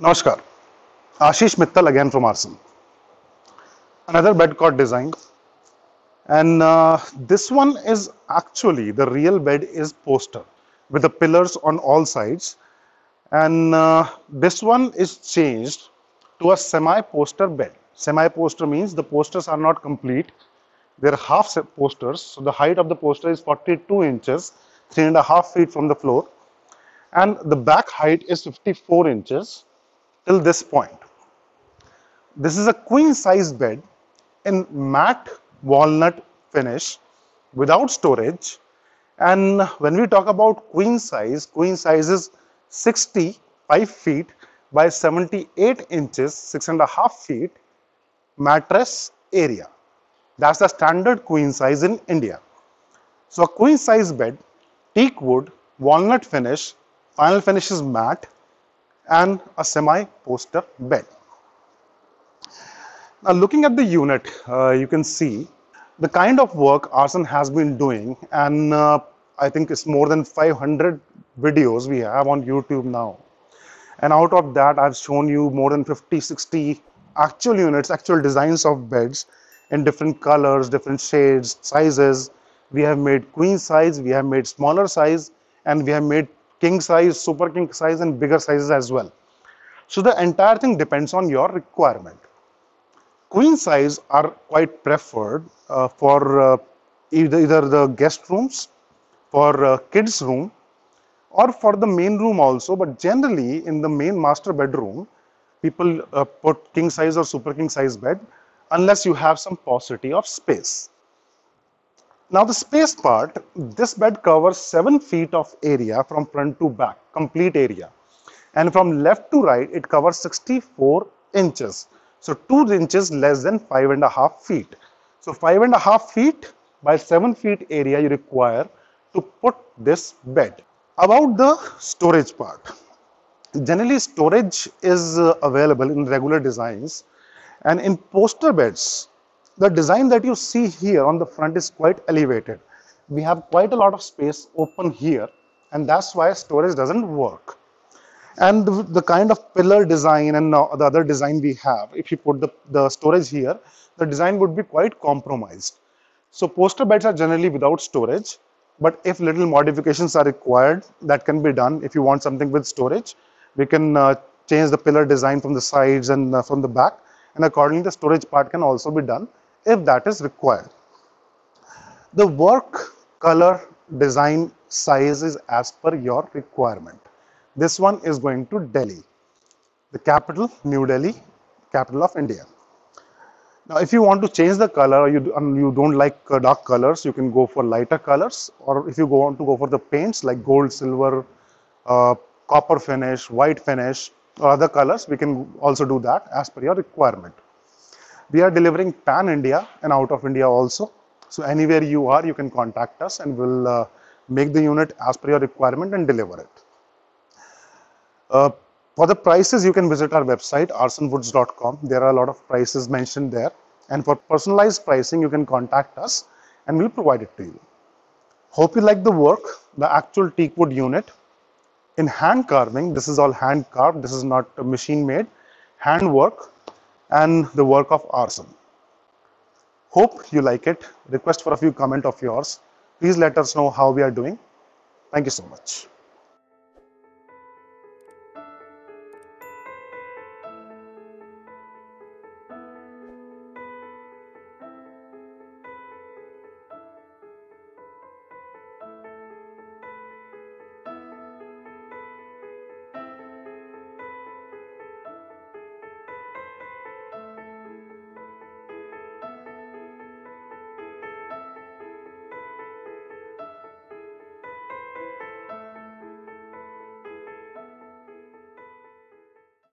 Namaskar. Ashish Mittal again from Arsenal. Another bed cot design. And uh, this one is actually, the real bed is poster with the pillars on all sides. And uh, this one is changed to a semi-poster bed. Semi-poster means the posters are not complete. They're half posters. So the height of the poster is 42 inches, three and a half feet from the floor and the back height is 54 inches till this point. This is a queen size bed in matte walnut finish without storage and when we talk about queen size, queen size is 65 feet by 78 inches, six and a half feet mattress area. That's the standard queen size in India. So a queen size bed, teak wood, walnut finish Final finish is matte and a semi poster bed. Now looking at the unit, uh, you can see the kind of work Arson has been doing and uh, I think it's more than 500 videos we have on YouTube now. And out of that, I've shown you more than 50, 60 actual units, actual designs of beds in different colors, different shades, sizes. We have made queen size, we have made smaller size, and we have made king size, super king size and bigger sizes as well. So the entire thing depends on your requirement. Queen size are quite preferred uh, for uh, either, either the guest rooms, for uh, kids room or for the main room also but generally in the main master bedroom people uh, put king size or super king size bed unless you have some paucity of space. Now the space part, this bed covers 7 feet of area from front to back, complete area. And from left to right, it covers 64 inches. So 2 inches less than 5 and a half feet. So 5 and a half feet by 7 feet area you require to put this bed. About the storage part. Generally storage is uh, available in regular designs and in poster beds the design that you see here on the front is quite elevated. We have quite a lot of space open here and that's why storage doesn't work. And the, the kind of pillar design and the other design we have, if you put the, the storage here, the design would be quite compromised. So poster beds are generally without storage, but if little modifications are required, that can be done. If you want something with storage, we can uh, change the pillar design from the sides and uh, from the back and accordingly the storage part can also be done if that is required. The work color design size is as per your requirement. This one is going to Delhi, the capital, New Delhi, capital of India. Now, if you want to change the color, you you don't like uh, dark colors, you can go for lighter colors, or if you go on to go for the paints like gold, silver, uh, copper finish, white finish, or other colors, we can also do that as per your requirement. We are delivering pan India and out of India also. So anywhere you are, you can contact us and we'll uh, make the unit as per your requirement and deliver it. Uh, for the prices, you can visit our website arsonwoods.com. There are a lot of prices mentioned there. And for personalized pricing, you can contact us and we'll provide it to you. Hope you like the work, the actual teak wood unit. In hand carving, this is all hand carved, this is not machine made, hand work and the work of Orson. Hope you like it. Request for a few comment of yours. Please let us know how we are doing. Thank you so much.